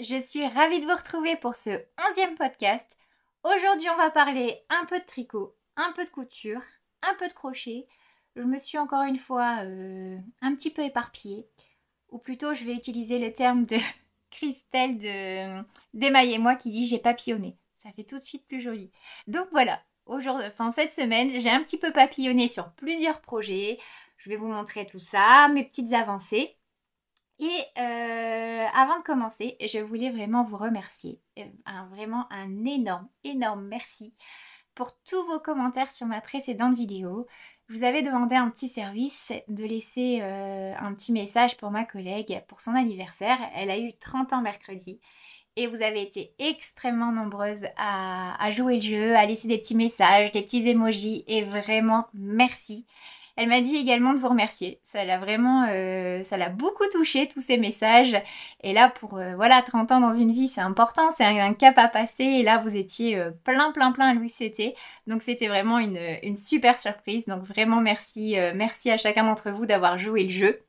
je suis ravie de vous retrouver pour ce onzième podcast. Aujourd'hui on va parler un peu de tricot, un peu de couture, un peu de crochet. Je me suis encore une fois euh, un petit peu éparpillée, ou plutôt je vais utiliser le terme de Christelle de et moi qui dit j'ai papillonné. Ça fait tout de suite plus joli. Donc voilà, cette semaine, j'ai un petit peu papillonné sur plusieurs projets. Je vais vous montrer tout ça, mes petites avancées. Et euh, avant de commencer, je voulais vraiment vous remercier. Euh, vraiment un énorme, énorme merci pour tous vos commentaires sur ma précédente vidéo. vous avez demandé un petit service de laisser euh, un petit message pour ma collègue pour son anniversaire. Elle a eu 30 ans mercredi et vous avez été extrêmement nombreuses à, à jouer le jeu, à laisser des petits messages, des petits emojis et vraiment merci. Elle m'a dit également de vous remercier. Ça l'a vraiment, euh, ça l'a beaucoup touché tous ces messages. Et là, pour euh, voilà, 30 ans dans une vie, c'est important, c'est un, cap à passer. Et là, vous étiez euh, plein, plein, plein à Louis Donc c'était vraiment une, super surprise. Donc vraiment merci, merci à chacun d'entre vous d'avoir joué le jeu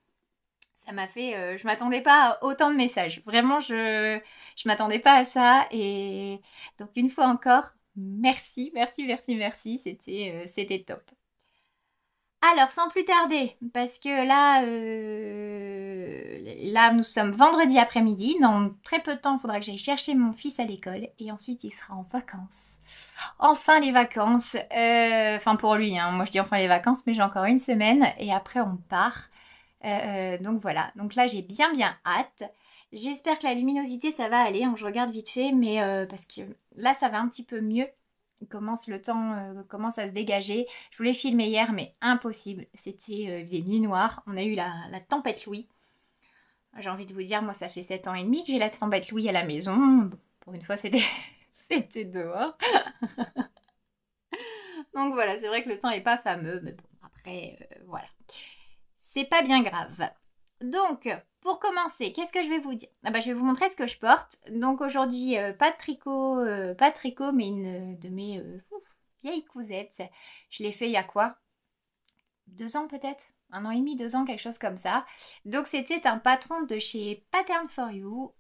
ça m'a fait, je m'attendais pas à autant de messages. Vraiment, je, je m'attendais pas à ça. Et donc une fois encore, merci, merci, merci, merci. C'était, c'était top. Alors, sans plus tarder, parce que là, euh, là, nous sommes vendredi après-midi. Dans très peu de temps, il faudra que j'aille chercher mon fils à l'école et ensuite il sera en vacances. Enfin les vacances. Euh, enfin pour lui, hein. moi je dis enfin les vacances, mais j'ai encore une semaine et après on part. Euh, donc voilà. Donc là, j'ai bien bien hâte. J'espère que la luminosité, ça va aller. Hein. Je regarde vite fait, mais parce que là, ça va un petit peu mieux commence le temps euh, commence à se dégager. Je voulais filmer hier, mais impossible. C'était nuit euh, nuit noire, On a eu la, tempête Louis. J'ai envie de vous dire, moi, ça fait 7 ans et demi que j'ai la tempête Louis à la maison. pour une fois, c'était c'était dehors. Donc voilà, c'est vrai que le temps est pas fameux, mais bon, après, euh, voilà. C'est pas bien grave. Donc, pour commencer, qu'est-ce que je vais vous dire ah bah, Je vais vous montrer ce que je porte. Donc aujourd'hui, euh, pas de tricot, euh, pas de tricot, mais une euh, de mes vieilles cousettes. Je l'ai fait il y a quoi Deux ans peut-être un an et demi, deux ans, quelque chose comme ça. Donc c'était un patron de chez Pattern for You.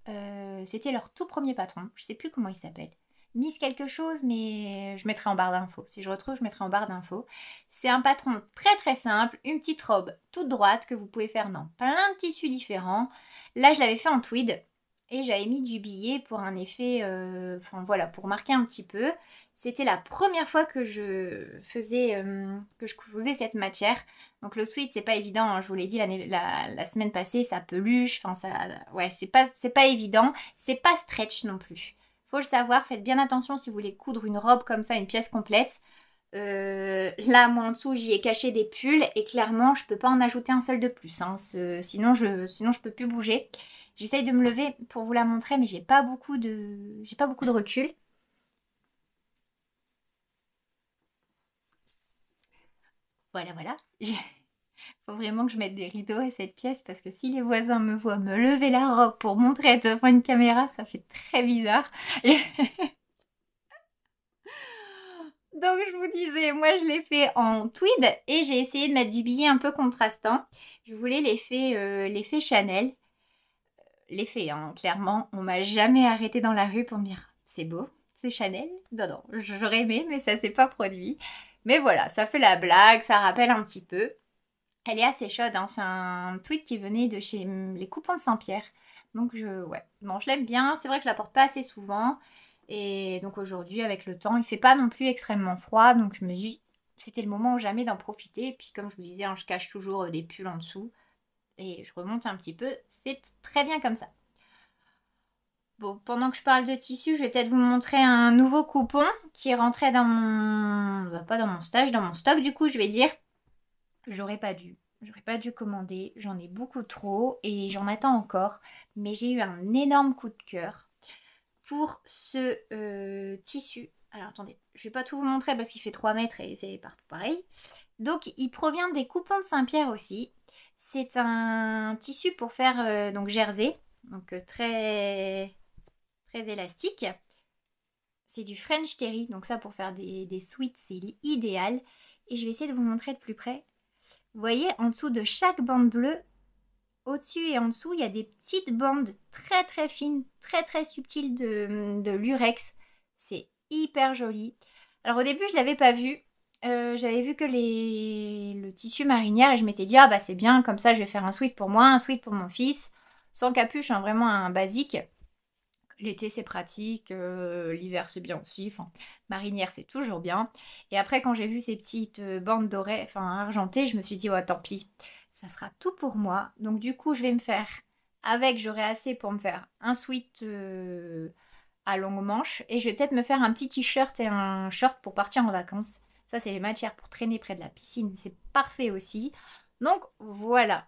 c'était leur tout premier patron. Je sais plus comment il s'appelle mise quelque chose, mais je mettrai en barre d'infos. Si je retrouve, je mettrai en barre d'infos. C'est un patron très très simple, une petite robe toute droite que vous pouvez faire dans plein de tissus différents. Là, je l'avais fait en tweed et j'avais mis du billet pour un effet, euh, enfin voilà, pour marquer un petit peu. C'était la première fois que je faisais, euh, que je faisais cette matière. Donc le tweed, c'est pas évident. Hein. je vous l'ai dit la, semaine passée, ça peluche. Enfin, ça, ouais, c'est pas, c'est pas évident. C'est pas stretch non plus. Faut le savoir, faites bien attention si vous voulez coudre une robe comme ça, une pièce complète. Euh, là, moi en dessous, j'y ai caché des pulls et clairement, je peux pas en ajouter un seul de plus. Hein. sinon, je, sinon, je peux plus bouger. J'essaye de me lever pour vous la montrer, mais j'ai pas beaucoup de, j'ai pas beaucoup de recul. Voilà, voilà. Faut vraiment que je mette des rideaux à cette pièce parce que si les voisins me voient me lever la robe pour montrer devant une caméra, ça fait très bizarre. Donc je vous disais, moi je l'ai fait en tweed et j'ai essayé de mettre du billet un peu contrastant. Je voulais l'effet euh, Chanel. Euh, l'effet, hein, clairement, on m'a jamais arrêté dans la rue pour me dire c'est beau, c'est Chanel. Non, non, j'aurais aimé, mais ça s'est pas produit. Mais voilà, ça fait la blague, ça rappelle un petit peu. Elle est assez chaude, hein. c'est un tweet qui venait de chez les coupons de Saint-Pierre. Donc je, ouais, Bon, je l'aime bien. C'est vrai que je la porte pas assez souvent. Et donc aujourd'hui, avec le temps, il fait pas non plus extrêmement froid. Donc je me dis, c'était le moment ou jamais d'en profiter. Et puis comme je vous disais, hein, je cache toujours euh, des pulls en dessous. Et je remonte un petit peu. C'est très bien comme ça. Bon, pendant que je parle de tissu, je vais peut-être vous montrer un nouveau coupon qui est rentré dans mon... Bah, pas dans mon stage, dans mon stock du coup, je vais dire j'aurais pas dû. J'aurais pas dû commander, j'en ai beaucoup trop et j'en attends encore. Mais j'ai eu un énorme coup de cœur pour ce euh, tissu. Alors attendez, je vais pas tout vous montrer parce qu'il fait 3 mètres et c'est partout pareil. Donc il provient des coupons de Saint-Pierre aussi. C'est un tissu pour faire euh, donc jersey, donc euh, très très élastique. C'est du French Terry, donc ça pour faire des, des sweats c'est idéal. Et je vais essayer de vous montrer de plus près. Vous voyez, en dessous de chaque bande bleue, au-dessus et en dessous, il y a des petites bandes très très fines, très très subtiles de, lurex. C'est hyper joli. Alors au début, je ne l'avais pas vu. Euh, j'avais vu que les... le tissu marinière et je m'étais dit, ah bah c'est bien, comme ça je vais faire un sweat pour moi, un sweat pour mon fils, sans capuche, hein, vraiment un basique. L'été c'est pratique, euh, l'hiver c'est bien aussi, enfin marinière c'est toujours bien. Et après quand j'ai vu ces petites euh, bandes dorées, enfin argentées, je me suis dit oh tant pis, ça sera tout pour moi. Donc du coup je vais me faire, avec j'aurai assez pour me faire un sweat euh, à longue manche et je vais peut-être me faire un petit t-shirt et un short pour partir en vacances. Ça c'est les matières pour traîner près de la piscine, c'est parfait aussi. Donc voilà,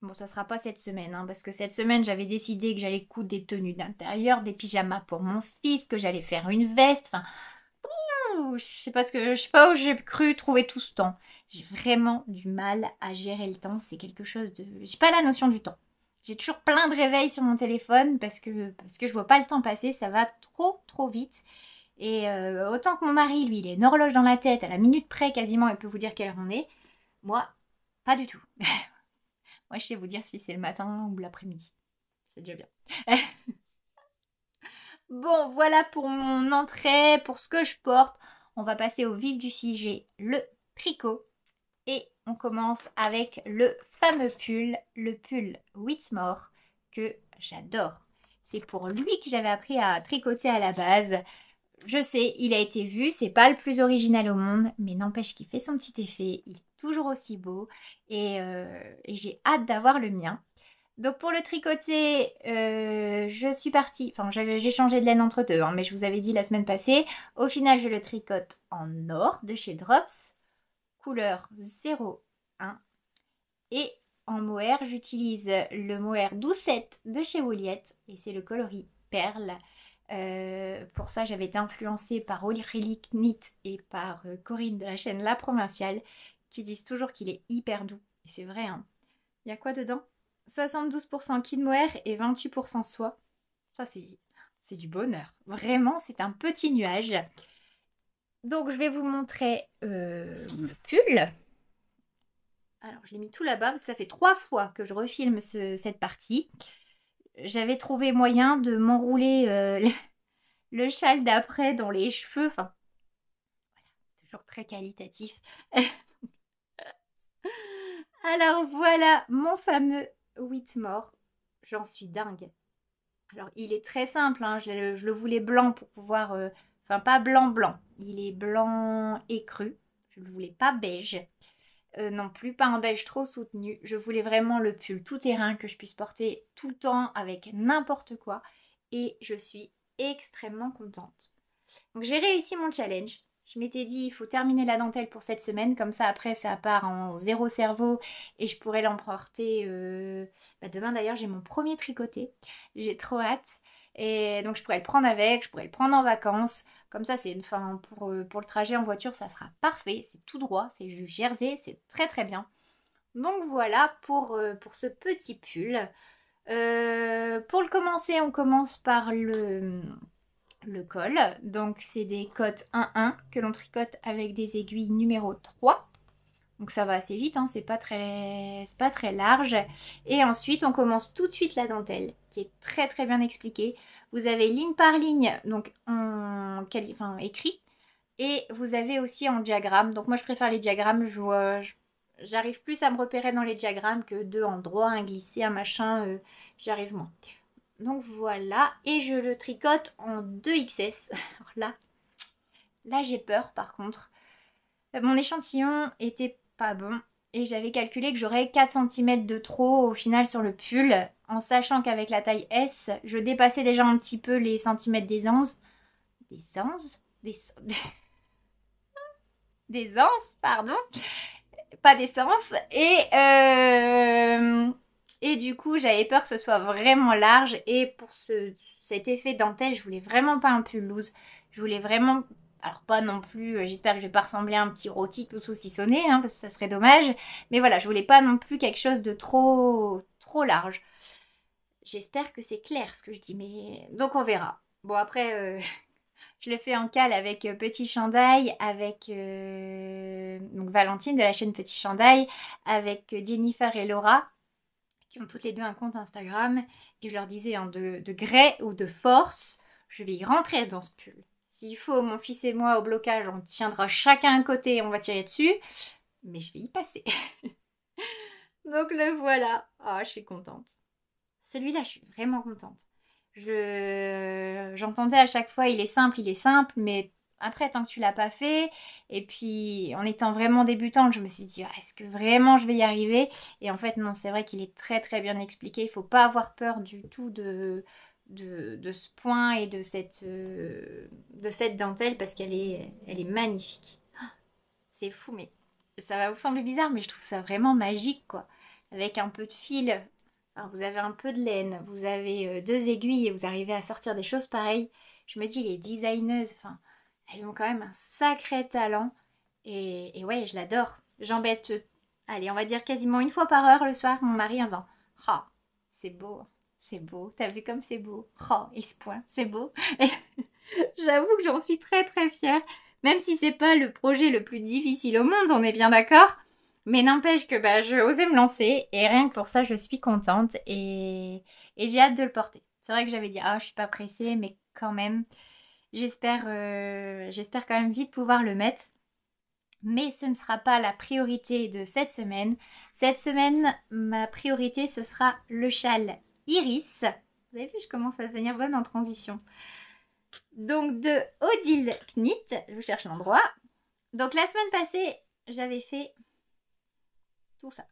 Bon, ça sera pas cette semaine, hein, parce que cette semaine, j'avais décidé que j'allais coudre des tenues d'intérieur, des pyjamas pour mon fils, que j'allais faire une veste, enfin... Je sais pas que, je sais pas où j'ai cru trouver tout ce temps. J'ai vraiment du mal à gérer le temps. C'est quelque chose de, j'ai pas la notion du temps. J'ai toujours plein de réveils sur mon téléphone parce que parce que je vois pas le temps passer. Ça va trop trop vite. Et euh, autant que mon mari, lui, il a une horloge dans la tête à la minute près quasiment, il peut vous dire quelle heure on est. Moi, pas du tout. Moi, je sais vous dire si c'est le matin ou l'après-midi. C'est déjà bien. bon, voilà pour mon entrée, pour ce que je porte. On va passer au vif du sujet, le tricot. Et on commence avec le fameux pull, le pull Whitmore, que j'adore. C'est pour lui que j'avais appris à tricoter à la base. Je sais, il a été vu, c'est pas le plus original au monde, mais n'empêche qu'il fait son petit effet, il est toujours aussi beau et, euh, j'ai hâte d'avoir le mien. Donc pour le tricoter, euh, je suis partie, enfin j'ai changé de laine entre deux, hein, mais je vous avais dit la semaine passée, au final je le tricote en or de chez Drops, couleur 01, et en mohair j'utilise le mohair 12 de chez Wooliette, et c'est le coloris perle, euh, pour ça, j'avais été influencée par Relic Knit et par euh, Corinne de la chaîne La Provinciale, qui disent toujours qu'il est hyper doux. Et c'est vrai, hein. Il y a quoi dedans 72% mohair et 28% soie. Ça, c'est, du bonheur. Vraiment, c'est un petit nuage. Donc, je vais vous montrer le euh, pull. Alors, je l'ai mis tout là-bas, ça fait trois fois que je refilme cette partie j'avais trouvé moyen de m'enrouler euh, le châle d'après dans les cheveux. Enfin, toujours très qualitatif. Alors voilà mon fameux Whitmore. J'en suis dingue. Alors il est très simple, hein, je, le voulais blanc pour pouvoir... Euh, enfin pas blanc blanc, il est blanc écru. Je ne le voulais pas beige. Euh, non plus, pas un beige trop soutenu. Je voulais vraiment le pull tout terrain que je puisse porter tout le temps avec n'importe quoi. Et je suis extrêmement contente. Donc j'ai réussi mon challenge. Je m'étais dit, il faut terminer la dentelle pour cette semaine, comme ça après ça part en zéro cerveau et je pourrais l'emporter. Euh, bah, demain d'ailleurs, j'ai mon premier tricoté. J'ai trop hâte. Et donc je pourrais le prendre avec, je pourrais le prendre en vacances. Comme ça, c'est une fin pour, euh, pour le trajet en voiture, ça sera parfait. C'est tout droit, c'est juste jersey, c'est très très bien. Donc voilà pour, euh, pour ce petit pull. Euh, pour le commencer, on commence par le, le col. Donc c'est des cotes 1-1 que l'on tricote avec des aiguilles numéro 3. Donc ça va assez vite, hein, c'est pas très pas très large. Et ensuite, on commence tout de suite la dentelle, qui est très très bien expliquée. Vous avez ligne par ligne, donc on écrit. Et vous avez aussi en diagramme. Donc moi je préfère les diagrammes, j'arrive plus à me repérer dans les diagrammes que deux endroits, un glissé, un machin, euh, j'arrive moins. Donc voilà, et je le tricote en 2XS. Alors là, là j'ai peur par contre. Mon échantillon était pas bon et j'avais calculé que j'aurais 4 cm de trop au final sur le pull, en sachant qu'avec la taille S, je dépassais déjà un petit peu les centimètres des anses des anses des, des anses, pardon, pas d'essence. Et, euh, et du coup, j'avais peur que ce soit vraiment large. Et pour ce, cet effet dentelle, je voulais vraiment pas un pull loose. Je voulais vraiment. Alors, pas non plus. Euh, j'espère que je vais pas ressembler à un petit rôti tout saucissonné, hein, parce que ça serait dommage. Mais voilà, je voulais pas non plus quelque chose de trop, trop large. J'espère que c'est clair ce que je dis. Mais donc, on verra. Bon, après. Euh, je le fais en cale avec euh, Petit Chandail, avec euh, donc Valentine de la chaîne Petit Chandail, avec euh, Jennifer et Laura, qui ont toutes les deux un compte Instagram. Et je leur disais hein, de, de gré ou de force, je vais y rentrer dans ce pull. S'il faut, mon fils et moi au blocage, on tiendra chacun un côté et on va tirer dessus. Mais je vais y passer. donc le voilà. oh, je suis contente. Celui-là, je suis vraiment contente je j'entendais à chaque fois il est simple, il est simple, mais après tant que tu l'as pas fait et puis en étant vraiment débutante, je me suis dit est-ce que vraiment je vais y arriver Et en fait non, c'est vrai qu'il est très très bien expliqué, il faut pas avoir peur du tout de de, ce point et de cette euh, de cette dentelle parce qu'elle est elle est magnifique. C'est fou mais ça va vous sembler bizarre mais je trouve ça vraiment magique quoi avec un peu de fil Hein, vous avez un peu de laine, vous avez euh, deux aiguilles et vous arrivez à sortir des choses pareilles. Je me dis, les designeuses, enfin, elles ont quand même un sacré talent. Et, ouais, je l'adore. J'embête, euh, allez, on va dire quasiment une fois par heure le soir, mon mari en disant oh, c'est beau, hein, c'est beau, t'as vu comme c'est beau. Oh, et ce point, c'est beau. J'avoue que j'en suis très très fière. Même si c'est pas le projet le plus difficile au monde, on est bien d'accord mais n'empêche que bah, je osais me lancer et rien que pour ça, je suis contente et, et j'ai hâte de le porter. C'est vrai que j'avais dit, ah, je suis pas pressée, mais quand même, j'espère euh, j'espère quand même vite pouvoir le mettre. Mais ce ne sera pas la priorité de cette semaine. Cette semaine, ma priorité, ce sera le châle Iris. Vous avez vu, je commence à devenir bonne en transition. Donc de Odile Knit, je vous cherche l'endroit. Donc la semaine passée, j'avais fait tout ça.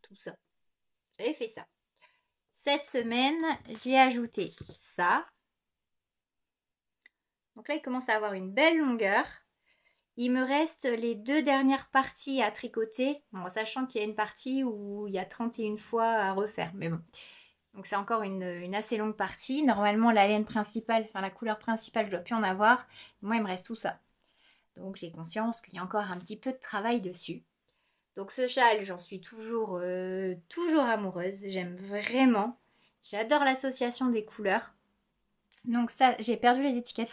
tout ça. j'ai fait ça. Cette semaine, j'ai ajouté ça. Donc là, il commence à avoir une belle longueur. Il me reste les deux dernières parties à tricoter, en sachant qu'il y a une partie où il y a 31 fois à refaire, mais bon. Donc c'est encore une, une, assez longue partie. Normalement, la laine principale, enfin la couleur principale, je dois plus en avoir. Moi, il me reste tout ça. Donc j'ai conscience qu'il y a encore un petit peu de travail dessus. Donc ce châle, j'en suis toujours, euh, toujours amoureuse. J'aime vraiment. J'adore l'association des couleurs. Donc ça, j'ai perdu les étiquettes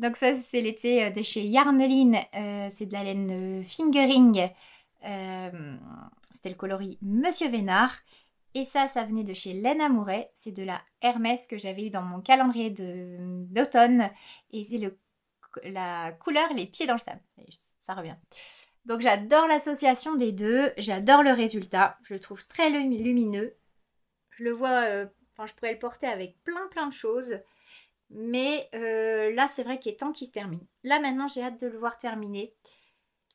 Donc ça, c'est l'été euh, de chez Yarneline. Euh, c'est de la laine fingering. C'était le coloris Monsieur Vénard. Et ça, ça venait de chez Laine Amouret. C'est de la Hermès que j'avais eu dans mon calendrier d'automne. Et c'est la couleur Les Pieds dans le Sable. Ça revient. Donc j'adore l'association des deux, j'adore le résultat, je le trouve très lumineux. Je le vois, euh, enfin je pourrais le porter avec plein plein de choses. Mais euh, là c'est vrai qu'il est temps qu'il se termine. Là maintenant j'ai hâte de le voir terminer.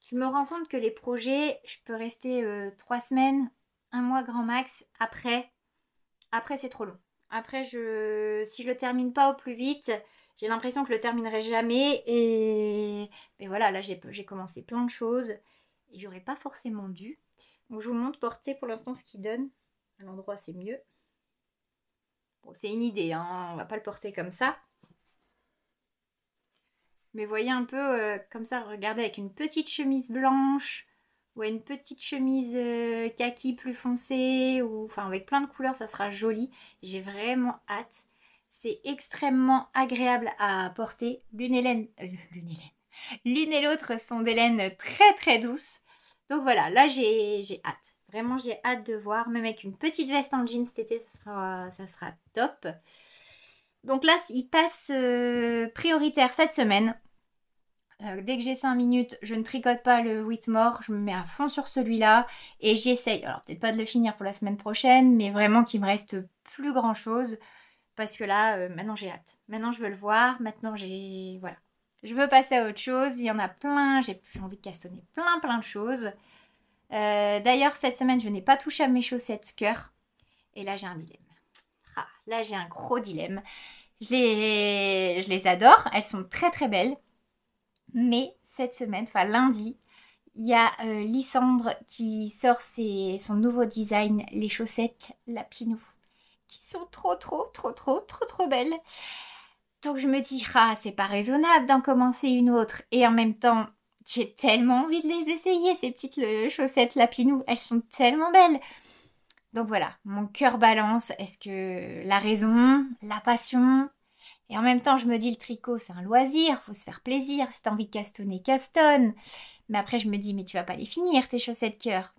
Je me rends compte que les projets, je peux rester euh, trois semaines, un mois grand max. Après, après c'est trop long. Après si je le termine pas au plus vite, j'ai l'impression que je le terminerai jamais. Et mais voilà, là j'ai commencé plein de choses et j'aurais pas forcément dû. Donc je vous montre porter pour l'instant ce qu'il donne. À l'endroit c'est mieux. Bon, c'est une idée, hein, on va pas le porter comme ça. Mais voyez un peu euh, comme ça, regardez avec une petite chemise blanche ou une petite chemise euh, kaki plus foncée ou enfin avec plein de couleurs, ça sera joli. J'ai vraiment hâte. C'est extrêmement agréable à porter. L'une et euh, l'une et l'autre sont des laines très très douces. Donc voilà, là j'ai hâte. Vraiment j'ai hâte de voir. Même avec une petite veste en jean cet été, ça sera, ça sera top. Donc là, il passe euh, prioritaire cette semaine. Euh, dès que j'ai 5 minutes, je ne tricote pas le Whitmore, je me mets à fond sur celui-là et j'essaye, alors peut-être pas de le finir pour la semaine prochaine, mais vraiment qu'il me reste plus grand chose parce que là, euh, maintenant j'ai hâte. Maintenant je veux le voir, maintenant j'ai... Voilà. Je veux passer à autre chose, il y en a plein, j'ai envie de castonner plein plein de choses. Euh, d'ailleurs, cette semaine, je n'ai pas touché à mes chaussettes cœur. Et là, j'ai un dilemme. Ah, là, j'ai un gros dilemme. Je les adore, elles sont très très belles. Mais cette semaine, enfin lundi, il y a euh, Lysandre qui sort son nouveau design, les chaussettes Lapinou qui sont trop, trop, trop, trop, trop, trop belles. Donc je me dis, ah, c'est pas raisonnable d'en commencer une autre. Et en même temps, j'ai tellement envie de les essayer, ces petites euh, chaussettes Lapinou. Elles sont tellement belles. Donc voilà, mon cœur balance. Est-ce que la raison, la passion Et en même temps, je me dis, le tricot, c'est un loisir, faut se faire plaisir. Si t'as envie de castonner, castonne. Mais après, je me dis, mais tu vas pas les finir, tes chaussettes cœur.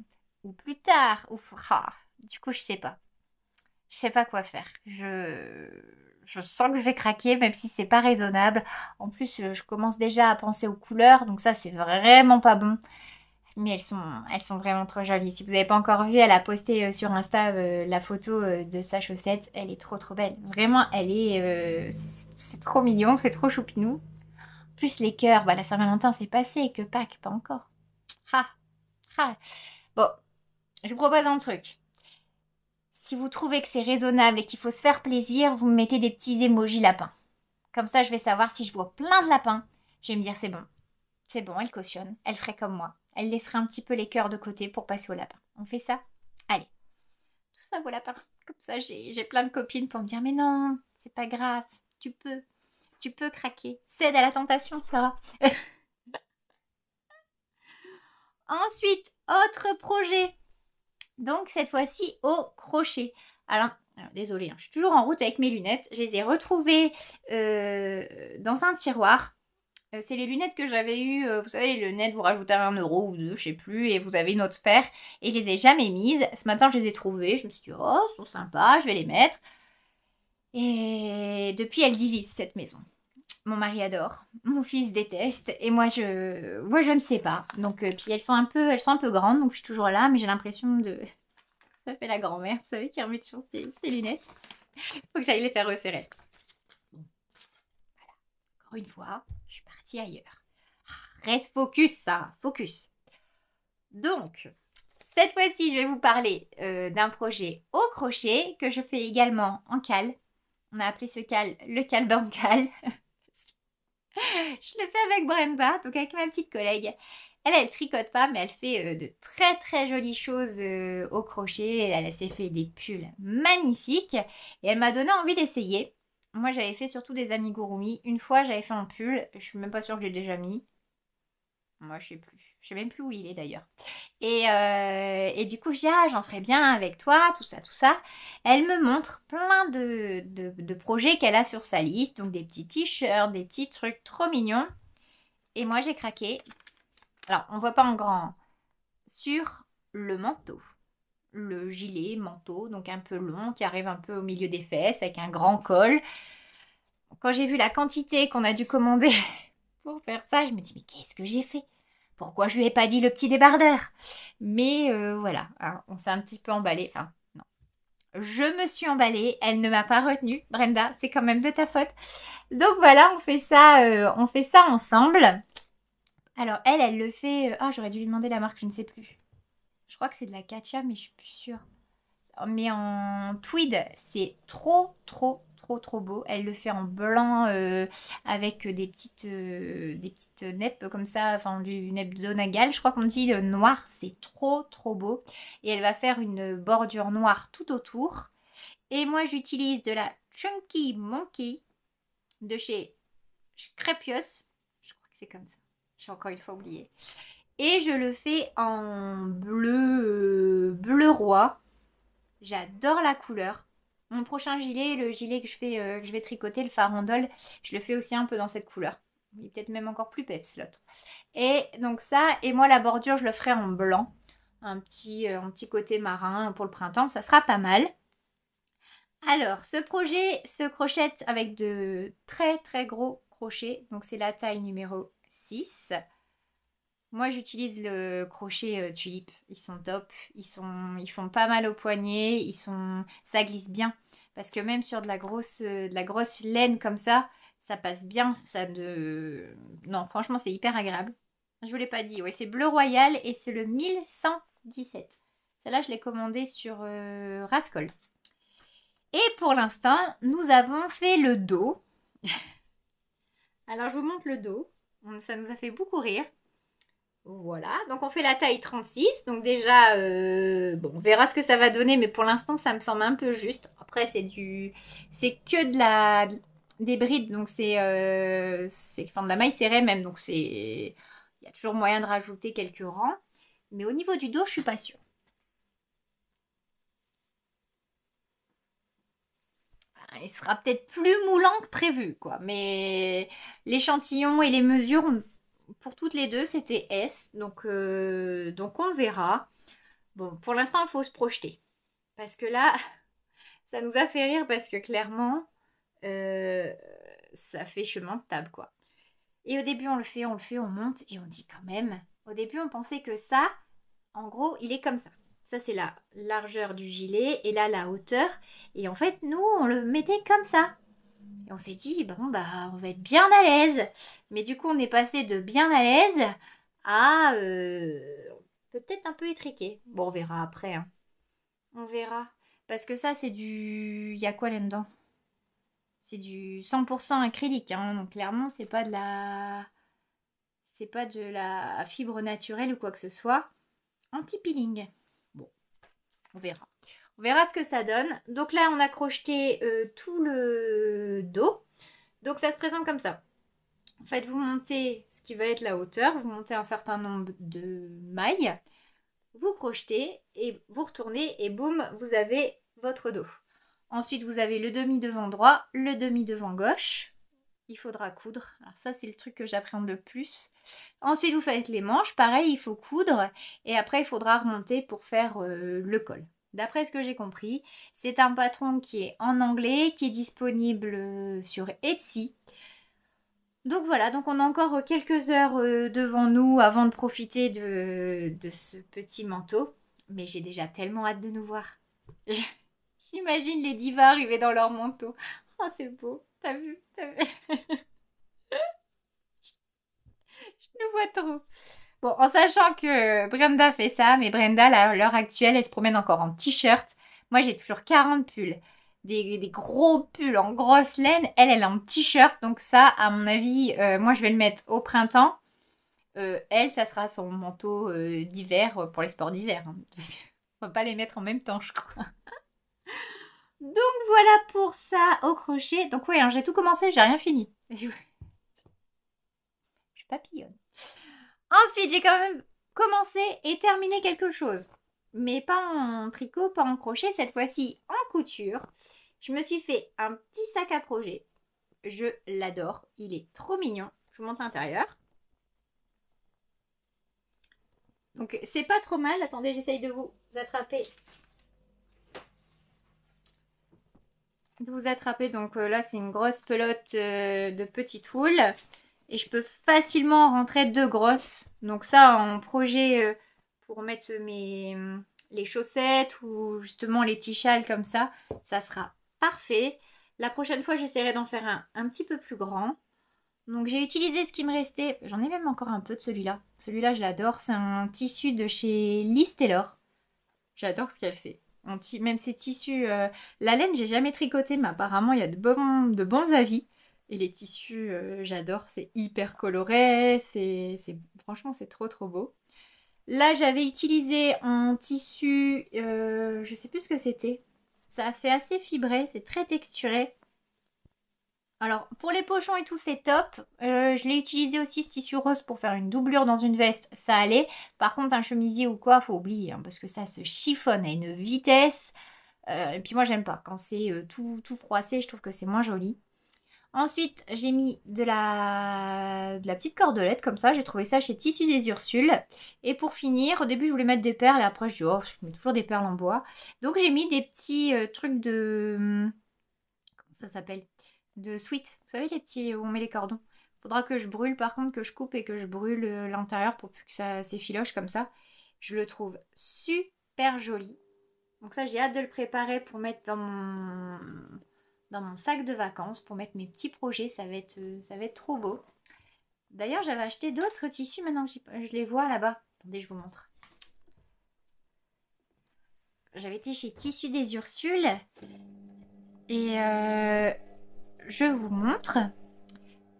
Ou plus tard, ou... Ah. du coup, je sais pas je sais pas quoi faire. Je, je sens que je vais craquer, même si c'est pas raisonnable. En plus, euh, je commence déjà à penser aux couleurs, donc ça, c'est vraiment pas bon. Mais elles sont, sont vraiment trop jolies. Si vous n'avez pas encore vu, elle a posté euh, sur Insta euh, la photo de sa chaussette. Elle est trop trop belle. Vraiment, elle est, c'est trop mignon, c'est trop choupinou. Plus les cœurs, bah la Saint-Valentin c'est passé, que Pâques pas encore. Ha, ha. Bon, je vous propose un truc. Si vous trouvez que c'est raisonnable et qu'il faut se faire plaisir, vous mettez des petits émojis lapins. Comme ça, je vais savoir si je vois plein de lapins. Je vais me dire, c'est bon. C'est bon, elle cautionne. Elle ferait comme moi. Elle laisserait un petit peu les cœurs de côté pour passer au lapin. On fait ça Allez. Tout ça vaut lapin. Comme ça, j'ai plein de copines pour me dire, mais non, c'est pas grave. Tu peux. Tu peux craquer. Cède à la tentation, Sarah. Ensuite, autre projet. Donc cette fois-ci au crochet. Alors, désolé, désolée, hein, je suis toujours en route avec mes lunettes. Je les ai retrouvées euh, dans un tiroir. Euh, c'est les lunettes que j'avais eues, euh, vous savez, les lunettes, vous rajoutez un euro ou deux, je sais plus, et vous avez une autre paire, et je les ai jamais mises. Ce matin, je les ai trouvées, je me suis dit, oh, elles sont sympas, je vais les mettre. Et depuis, elles divisent cette maison mon mari adore, mon fils déteste, et moi je, moi je ne sais pas. Donc euh, puis elles sont un peu, elles sont un peu grandes, donc je suis toujours là, mais j'ai l'impression de, ça fait la grand-mère, vous savez, qui remet toujours ses, ses lunettes. Faut que j'aille les faire resserrer. Voilà. Encore une fois, je suis partie ailleurs. Ah, reste focus, ça, focus. Donc, cette fois-ci, je vais vous parler euh, d'un projet au crochet que je fais également en cale. On a appelé ce cale le cale bancal. je le fais avec Brenda, donc avec ma petite collègue. Elle, elle tricote pas, mais elle fait euh, de très très jolies choses euh, au crochet. Elle, s'est fait des pulls magnifiques et elle m'a donné envie d'essayer. Moi, j'avais fait surtout des amigurumi. Une fois, j'avais fait un pull. Je suis même pas sûre que j'ai déjà mis. Moi, je sais plus. Je sais même plus où il est d'ailleurs. Et, euh, et, du coup, je dis, ah, j'en ferai bien avec toi, tout ça, tout ça. Elle me montre plein de, de, projets qu'elle a sur sa liste, donc des petits t-shirts, des petits trucs trop mignons. Et moi, j'ai craqué. Alors, on voit pas en grand. Sur le manteau. Le gilet, manteau, donc un peu long, qui arrive un peu au milieu des fesses, avec un grand col. Quand j'ai vu la quantité qu'on a dû commander pour faire ça, je me dis, mais qu'est-ce que j'ai fait pourquoi je lui ai pas dit le petit débardeur Mais euh, voilà, on s'est un petit peu emballé. Enfin, non. Je me suis emballée, elle ne m'a pas retenue. Brenda, c'est quand même de ta faute. Donc voilà, on fait ça, euh, on fait ça ensemble. Alors elle, elle le fait... Euh, ah, oh, j'aurais dû lui demander la marque, je ne sais plus. Je crois que c'est de la Katia, mais je suis plus sûre. Mais en tweed, c'est trop, trop, trop trop beau. Elle le fait en blanc euh, avec euh, des petites, euh, des petites neppes comme ça, enfin du de donagal, je crois qu'on dit noir. C'est trop trop beau. Et elle va faire une bordure noire tout autour. Et moi j'utilise de la Chunky Monkey de chez Crepios. Je crois que c'est comme ça. J'ai encore une fois oublié. Et je le fais en bleu, bleu roi. J'adore la couleur. Mon prochain gilet, le gilet que je, fais, euh, je vais tricoter, le farandole, je le fais aussi un peu dans cette couleur. Il est peut-être même encore plus peps l'autre. Et donc ça, et moi la bordure, je le ferai en blanc. Un petit, euh, un petit côté marin pour le printemps, ça sera pas mal. Alors, ce projet se crochette avec de très très gros crochets. Donc c'est la taille numéro 6. Moi, j'utilise le crochet tulip euh, tulipe. Ils sont top. Ils, sont, ils font pas mal au poignet. Ils sont, ça glisse bien. Parce que même sur de la grosse, euh, de la grosse laine comme ça, ça passe bien. Ça de... Non, franchement, c'est hyper agréable. Je vous l'ai pas dit. Oui, c'est bleu royal et c'est le 1117. Celle-là, je l'ai commandé sur euh, Rascol. Et pour l'instant, nous avons fait le dos. Alors, je vous montre le dos. Ça nous a fait beaucoup rire. Voilà, donc on fait la taille 36. Donc déjà, euh, bon, on verra ce que ça va donner, mais pour l'instant, ça me semble un peu juste. Après, c'est du, c'est que de la, des brides, donc c'est, euh, de la maille serrée même, donc c'est, il y a toujours moyen de rajouter quelques rangs. Mais au niveau du dos, je suis pas sûre. Ah, il sera peut-être plus moulant que prévu, quoi. Mais l'échantillon et les mesures, pour toutes les deux, c'était S. Donc, euh, donc on verra. Bon, pour l'instant, il faut se projeter. Parce que là, ça nous a fait rire parce que clairement, euh, ça fait chemin de table, quoi. Et au début, on le fait, on le fait, on monte et on dit quand même. Au début, on pensait que ça, en gros, il est comme ça. Ça, c'est la largeur du gilet et là, la hauteur. Et en fait, nous, on le mettait comme ça. Et on s'est dit, bon, bah, on va être bien à l'aise. Mais du coup, on est passé de bien à l'aise à euh, peut-être un peu étriqué. Bon, on verra après. Hein. On verra. Parce que ça, c'est du. Il y a quoi là-dedans C'est du 100% acrylique. Hein. Donc, clairement, c'est pas de la. C'est pas de la fibre naturelle ou quoi que ce soit. Anti-peeling. Bon, on verra. On verra ce que ça donne. Donc là, on a crocheté euh, tout le dos. Donc ça se présente comme ça. En fait, vous montez ce qui va être la hauteur, vous montez un certain nombre de mailles, vous crochetez et vous retournez et boum, vous avez votre dos. Ensuite, vous avez le demi-devant droit, le demi-devant gauche. Il faudra coudre. Alors ça, c'est le truc que j'appréhende le plus. Ensuite, vous faites les manches. Pareil, il faut coudre. Et après, il faudra remonter pour faire euh, le col. D'après ce que j'ai compris, c'est un patron qui est en anglais, qui est disponible euh, sur Etsy. Donc voilà, donc on a encore quelques heures euh, devant nous avant de profiter de, ce petit manteau. Mais j'ai déjà tellement hâte de nous voir. J'imagine les divas arriver dans leur manteau. Oh, c'est beau. t'as vu. Je nous vois trop. Bon, en sachant que Brenda fait ça, mais Brenda, à l'heure actuelle, elle se promène encore en t-shirt. Moi, j'ai toujours 40 pulls. Des, gros pulls en grosse laine. Elle, elle est en t-shirt. Donc ça, à mon avis, euh, moi, je vais le mettre au printemps. Euh, elle, ça sera son manteau euh, d'hiver pour les sports d'hiver. On hein. On va pas les mettre en même temps, je crois. Donc voilà pour ça au crochet. Donc oui, hein, j'ai tout commencé, j'ai rien fini. je papillonne. Ensuite, j'ai quand même commencé et terminé quelque chose. Mais pas en tricot, pas en crochet, cette fois-ci en couture. Je me suis fait un petit sac à projet. Je l'adore, il est trop mignon. Je vous montre l'intérieur. Donc c'est pas trop mal. Attendez, j'essaye de vous attraper. De vous attraper. Donc euh, là, c'est une grosse pelote euh, de petite houle et je peux facilement rentrer deux grosses. Donc ça, en projet euh, pour mettre mes, les chaussettes ou justement les petits châles comme ça, ça sera parfait. La prochaine fois, j'essaierai d'en faire un un petit peu plus grand. Donc j'ai utilisé ce qui me restait. J'en ai même encore un peu de celui-là. Celui-là, je l'adore. C'est un tissu de chez Liz J'adore ce qu'elle fait. même ces tissus... Euh, la laine, j'ai jamais tricoté, mais apparemment, il y a de de bons avis. Et les tissus, euh, j'adore, c'est hyper coloré, c'est franchement c'est trop trop beau. Là j'avais utilisé un tissu, euh, je sais plus ce que c'était. Ça se fait assez fibré, c'est très texturé. Alors pour les pochons et tout c'est top. Euh, je l'ai utilisé aussi ce tissu rose pour faire une doublure dans une veste, ça allait. Par contre un chemisier ou quoi, faut oublier hein, parce que ça se chiffonne à une vitesse. et puis moi j'aime pas quand c'est tout froissé, je trouve que c'est moins joli. Ensuite, j'ai mis de la... la petite cordelette comme ça. J'ai trouvé ça chez Tissu des Ursules. Et pour finir, au début, je voulais mettre des perles. Et après, je dis, oh, je mets toujours des perles en bois. Donc, j'ai mis des petits euh, trucs de... Hum, comment ça s'appelle De sweet. Vous savez, les petits où on met les cordons. Faudra que je brûle, par contre, que je coupe et que je brûle euh, l'intérieur pour que ça s'effiloche comme ça. Je le trouve super joli. Donc ça, j'ai hâte de le préparer pour mettre dans mon dans mon sac de vacances pour mettre mes petits projets. Ça va être, euh, ça va être trop beau. D'ailleurs, j'avais acheté d'autres tissus maintenant que je les vois là-bas. Attendez, je vous montre. J'avais été chez Tissus des Ursules. Et euh, je vous montre.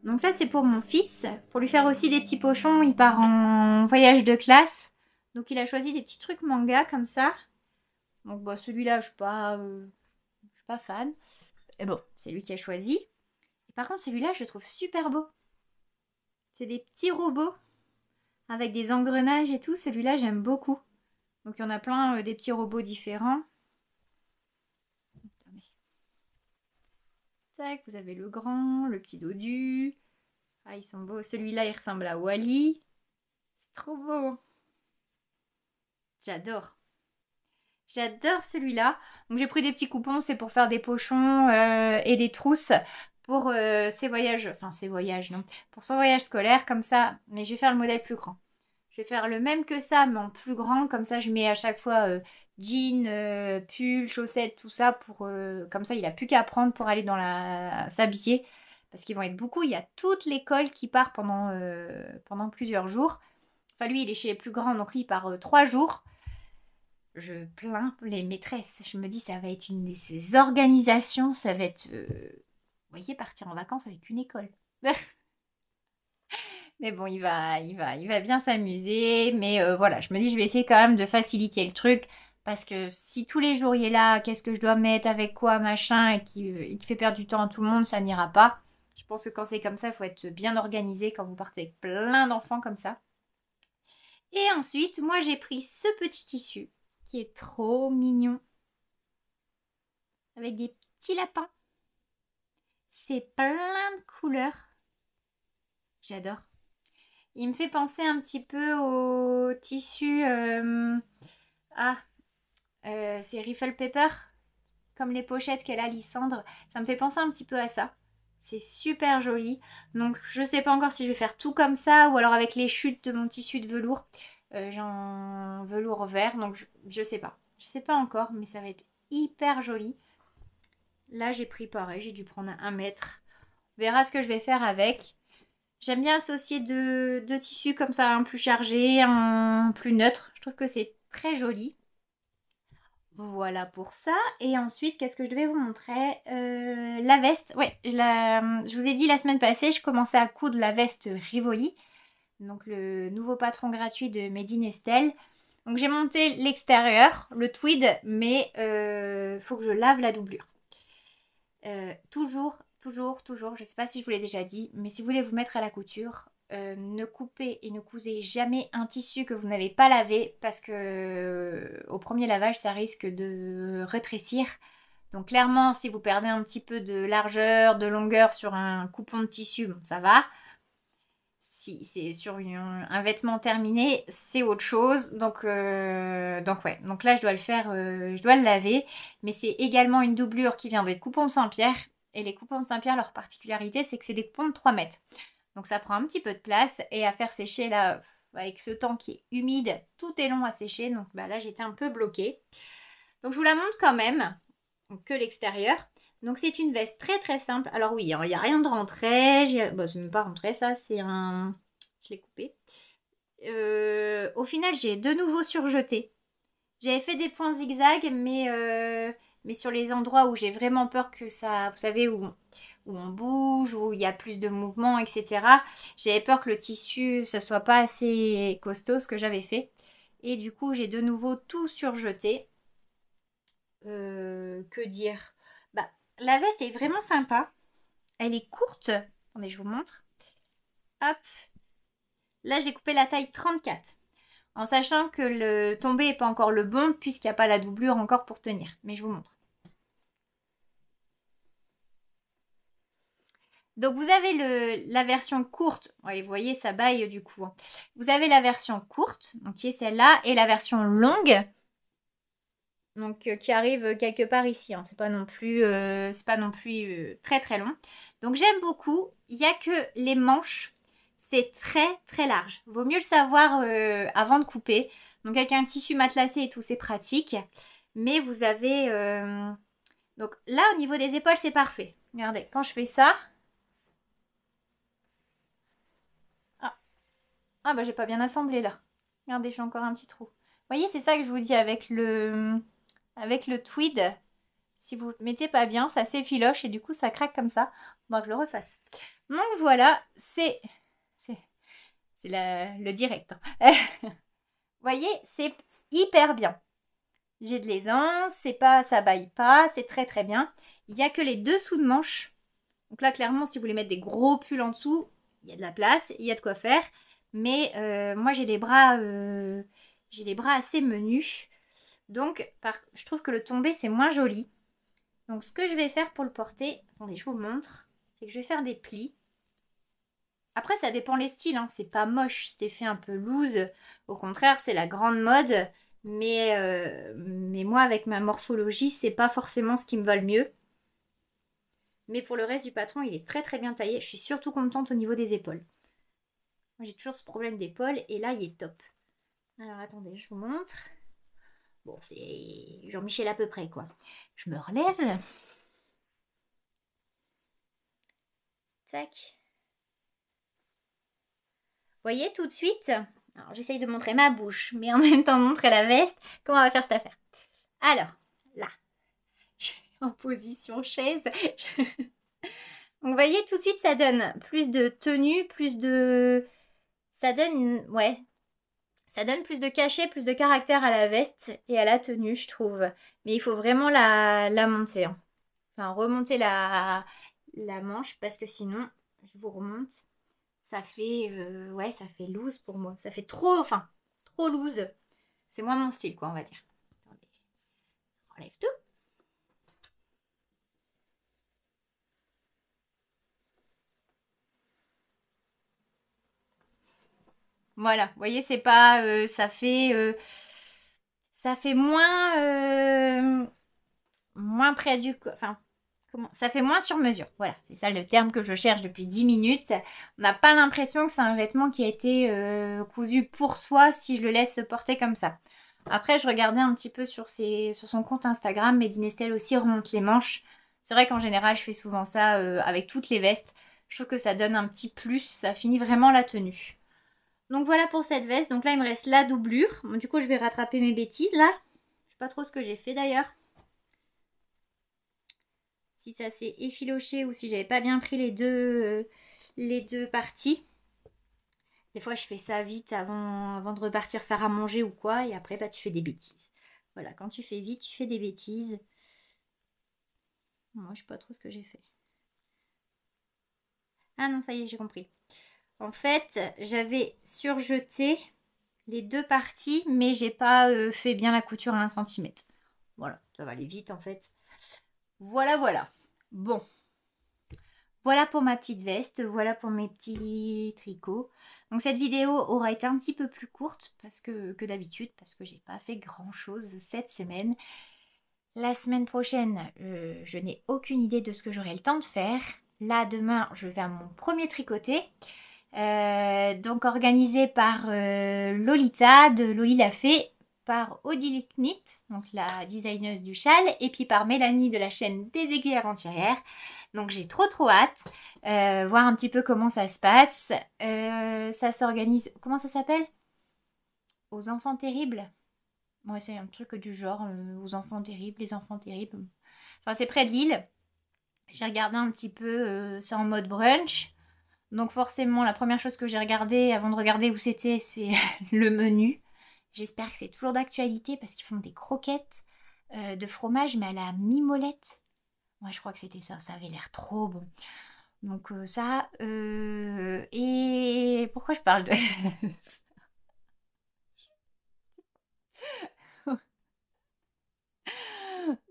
Donc ça, c'est pour mon fils. Pour lui faire aussi des petits pochons, il part en voyage de classe. Donc il a choisi des petits trucs manga comme ça. Donc bah, celui-là, je ne euh, suis pas fan. Et euh, bon, c'est lui qui a choisi. Et par contre, celui-là, je le trouve super beau. C'est des petits robots avec des engrenages et tout. Celui-là, j'aime beaucoup. Donc, il y en a plein euh, des petits robots différents. Tac, vous avez le grand, le petit dodu. Ah, ils sont beaux. Celui-là, il ressemble à Wally. C'est trop beau. J'adore. J'adore celui-là. Donc j'ai pris des petits coupons, c'est pour faire des pochons euh, et des trousses pour euh, ses voyages, enfin ses voyages non, pour son voyage scolaire comme ça. Mais je vais faire le modèle plus grand. Je vais faire le même que ça, mais en plus grand. Comme ça, je mets à chaque fois euh, jeans, jean, pull, chaussettes, tout ça pour. comme ça, il a plus qu'à prendre pour aller dans la s'habiller parce qu'ils vont être beaucoup. Il y a toute l'école qui part pendant pendant plusieurs jours. Enfin lui, il est chez les plus grands, donc lui il part trois jours je plains les maîtresses. Je me dis, ça va être une de ces organisations, ça va être, euh, vous voyez, partir en vacances avec une école. mais bon, il va, il va, il va bien s'amuser. Mais euh, voilà, je me dis, je vais essayer quand même de faciliter le truc. Parce que si tous les jours il est là, qu'est-ce que je dois mettre, avec quoi, machin, et qui, euh, fait perdre du temps à tout le monde, ça n'ira pas. Je pense que quand c'est comme ça, il faut être bien organisé quand vous partez avec plein d'enfants comme ça. Et ensuite, moi j'ai pris ce petit tissu est trop mignon. Avec des petits lapins. C'est plein de couleurs. J'adore. Il me fait penser un petit peu au tissu... à euh, ah, euh, c'est Riffle Pepper, Comme les pochettes qu'elle a, lissandre, Ça me fait penser un petit peu à ça. C'est super joli. Donc je sais pas encore si je vais faire tout comme ça ou alors avec les chutes de mon tissu de velours. Euh, j'ai un velours vert, donc je, ne sais pas. Je sais pas encore, mais ça va être hyper joli. Là, j'ai pris pareil, j'ai dû prendre un mètre. On verra ce que je vais faire avec. J'aime bien associer deux, tissus comme ça, un plus chargé, un plus neutre. Je trouve que c'est très joli. Voilà pour ça. Et ensuite, qu'est-ce que je devais vous montrer euh, La veste. Ouais, je vous ai dit la semaine passée, je commençais à coudre la veste Rivoli donc le nouveau patron gratuit de Medine Estelle. Donc j'ai monté l'extérieur, le tweed, mais il euh, faut que je lave la doublure. Euh, toujours, toujours, toujours, je sais pas si je vous l'ai déjà dit, mais si vous voulez vous mettre à la couture, euh, ne coupez et ne cousez jamais un tissu que vous n'avez pas lavé parce que au premier lavage ça risque de rétrécir. Donc clairement si vous perdez un petit peu de largeur, de longueur sur un coupon de tissu, bon, ça va si c'est sur un vêtement terminé, c'est autre chose. Donc, euh, donc ouais, donc là je dois le faire, euh, je dois le laver. Mais c'est également une doublure qui vient des coupons de Saint-Pierre. Et les coupons de Saint-Pierre, leur particularité, c'est que c'est des coupons de 3 mètres. Donc ça prend un petit peu de place et à faire sécher là, avec ce temps qui est humide, tout est long à sécher. Donc bah, là j'étais un peu bloquée. Donc je vous la montre quand même, que l'extérieur. Donc c'est une veste très très simple. Alors oui, hein, il n'y a rien de rentré. Bon, c'est même pas rentré ça, c'est un... Je l'ai coupé. Euh, au final, j'ai de nouveau surjeté. J'avais fait des points zigzags, mais, euh, mais sur les endroits où j'ai vraiment peur que ça... Vous savez, où, où on bouge, où il y a plus de mouvement, etc. J'avais peur que le tissu, ça soit pas assez costaud, ce que j'avais fait. Et du coup, j'ai de nouveau tout surjeté. Euh, que dire la veste est vraiment sympa. Elle est courte. Attendez, je vous montre. Hop. Là, j'ai coupé la taille 34. En sachant que le tombé n'est pas encore le bon, puisqu'il n'y a pas la doublure encore pour tenir. Mais je vous montre. Donc vous avez la version courte, vous voyez ça baille du coup. Hein. Vous avez la version courte, donc qui est celle-là, et la version longue, donc euh, qui arrive euh, quelque part ici. Hein. C'est pas non plus, euh, c'est pas non plus très très long. Donc j'aime beaucoup. Il n'y a que les manches, c'est très très large. Vaut mieux le savoir avant de couper. Donc avec un tissu matelassé et tout, c'est pratique. Mais vous avez donc là au niveau des épaules, c'est parfait. Regardez, quand je fais ça. Ah, ah bah j'ai pas bien assemblé là. Regardez, j'ai encore un petit trou. Vous voyez, c'est ça que je vous dis avec le, avec le tweed. Si vous ne mettez pas bien, ça s'effiloche et du coup ça craque comme ça. Bon, je le refasse. Donc voilà, c'est... C'est le direct. Hein. Vous voyez, c'est hyper bien. J'ai de l'aisance, c'est pas, ça baille pas, c'est très très bien. Il n'y a que les sous de manche. Donc là, clairement, si vous voulez mettre des gros pulls en dessous, il y a de la place, il y a de quoi faire. Mais euh, moi, j'ai les bras, euh, j'ai les bras assez menus. Donc, je trouve que le tombé, c'est moins joli. Donc, ce que je vais faire pour le porter, attendez, je vous montre, c'est que je vais faire des plis. Après, ça dépend les styles, hein. c'est pas moche, c'est fait un peu loose. Au contraire, c'est la grande mode. Mais, euh, mais moi, avec ma morphologie, c'est pas forcément ce qui me va le mieux. Mais pour le reste du patron, il est très très bien taillé. Je suis surtout contente au niveau des épaules. J'ai toujours ce problème d'épaules et là, il est top. Alors, attendez, je vous montre. Bon, c'est Jean-Michel à peu près, quoi. Je me relève. Tac. Voyez tout de suite. Alors, j'essaye de montrer ma bouche, mais en même temps de montrer la veste. Comment on va faire cette affaire Alors, là, je suis en position chaise. vous voyez, tout de suite, ça donne plus de tenue, plus de... Ça donne, ouais, ça donne plus de cachet, plus de caractère à la veste et à la tenue, je trouve. Mais il faut vraiment la, monter. Hein. Enfin, remonter la, la manche parce que sinon, je vous remonte. Ça fait, euh, ouais, ça fait loose pour moi. Ça fait trop, enfin, trop loose. C'est moins mon style, quoi, on va dire. Attendez, enlève tout. Voilà, vous voyez, c'est pas, euh, ça fait, euh, ça fait moins, euh, moins près du, enfin, ça fait moins sur mesure. Voilà, c'est ça le terme que je cherche depuis 10 minutes. On n'a pas l'impression que c'est un vêtement qui a été cousu pour soi si je le laisse porter comme ça. Après, je regardais un petit peu sur, sur son compte Instagram, mais Dinestelle aussi remonte les manches. C'est vrai qu'en général, je fais souvent ça avec toutes les vestes. Je trouve que ça donne un petit plus, ça finit vraiment la tenue. Donc voilà pour cette veste. Donc là, il me reste la doublure. du coup, je vais rattraper mes bêtises là. Je sais pas trop ce que j'ai fait d'ailleurs. Si ça s'est effiloché ou si j'avais pas bien pris les deux, euh, les deux parties. Des fois, je fais ça vite avant, avant de repartir faire à manger ou quoi. Et après, bah, tu fais des bêtises. Voilà, quand tu fais vite, tu fais des bêtises. Moi, je sais pas trop ce que j'ai fait. Ah non, ça y est, j'ai compris. En fait, j'avais surjeté les deux parties, mais j'ai pas euh, fait bien la couture à 1 cm. Voilà, ça va aller vite en fait. Voilà, voilà. Bon. Voilà pour ma petite veste, voilà pour mes petits tricots. Donc cette vidéo aura été un petit peu plus courte parce que, que d'habitude, parce que j'ai pas fait grand chose cette semaine. La semaine prochaine, euh, je n'ai aucune idée de ce que j'aurai le temps de faire. Là, demain, je vais à mon premier tricoté. Euh, donc organisé par euh, Lolita de Loli la Fée, par Odile Knit, donc la designeuse du châle, et puis par Mélanie de la chaîne des aiguilles aventurières. Donc j'ai trop trop hâte, euh, voir un petit peu comment ça se passe. ça s'organise, comment ça s'appelle Aux enfants terribles Moi c'est un truc du genre, aux enfants terribles, les enfants terribles. Enfin c'est près de Lille. J'ai regardé un petit peu, ça en mode brunch. Donc forcément, la première chose que j'ai regardée avant de regarder où c'était, c'est le menu. J'espère que c'est toujours d'actualité parce qu'ils font des croquettes euh, de fromage, mais à la mimolette. Moi, je crois que c'était ça. Ça avait l'air trop bon. Donc euh, ça, euh, et pourquoi je parle de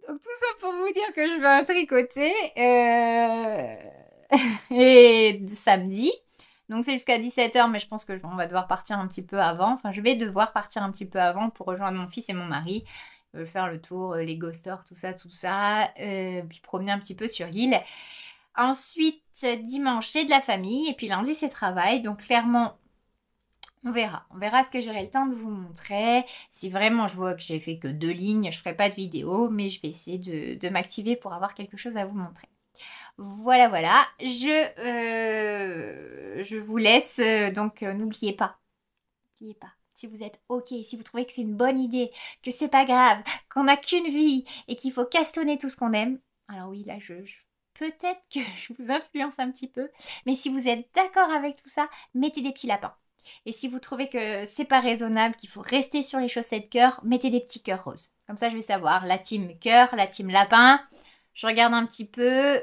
Donc tout ça pour vous dire que je vais tricoter. Euh... et samedi. Donc c'est jusqu'à 17h, mais je pense que on va devoir partir un petit peu avant. Enfin, je vais devoir partir un petit peu avant pour rejoindre mon fils et mon mari, euh, faire le tour, euh, les ghost tout ça, tout ça, euh, puis promener un petit peu sur l'île. Ensuite, dimanche, c'est de la famille, et puis lundi, c'est travail. Donc clairement, on verra. On verra ce que j'aurai le temps de vous montrer. Si vraiment je vois que j'ai fait que deux lignes, je ferai pas de vidéo, mais je vais essayer de m'activer pour avoir quelque chose à vous montrer. Voilà, voilà. Je, euh, je vous laisse. Euh, donc, euh, n'oubliez pas. N'oubliez pas. Si vous êtes OK, si vous trouvez que c'est une bonne idée, que c'est pas grave, qu'on n'a qu'une vie et qu'il faut castonner tout ce qu'on aime, alors oui, là, je, peut-être que je vous influence un petit peu, mais si vous êtes d'accord avec tout ça, mettez des petits lapins. Et si vous trouvez que c'est pas raisonnable, qu'il faut rester sur les chaussettes cœur, mettez des petits cœurs roses. Comme ça, je vais savoir. La team cœur, la team lapin. Je regarde un petit peu.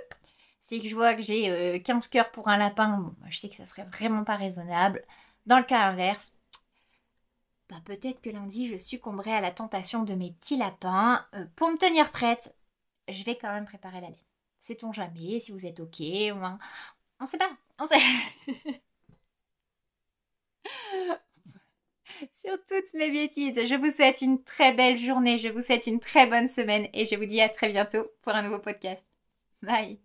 Si je vois que j'ai 15 euh, cœurs pour un lapin, bah, je sais que ça serait vraiment pas raisonnable. Dans le cas inverse, bah, peut-être que lundi je succomberai à la tentation de mes petits lapins. Euh, pour me tenir prête, je vais quand même préparer la laine. Sait-on jamais si vous êtes ok on... on sait pas. Sur toutes mes bêtises, je vous souhaite une très belle journée, je vous souhaite une très bonne semaine et je vous dis à très bientôt pour un nouveau podcast. Bye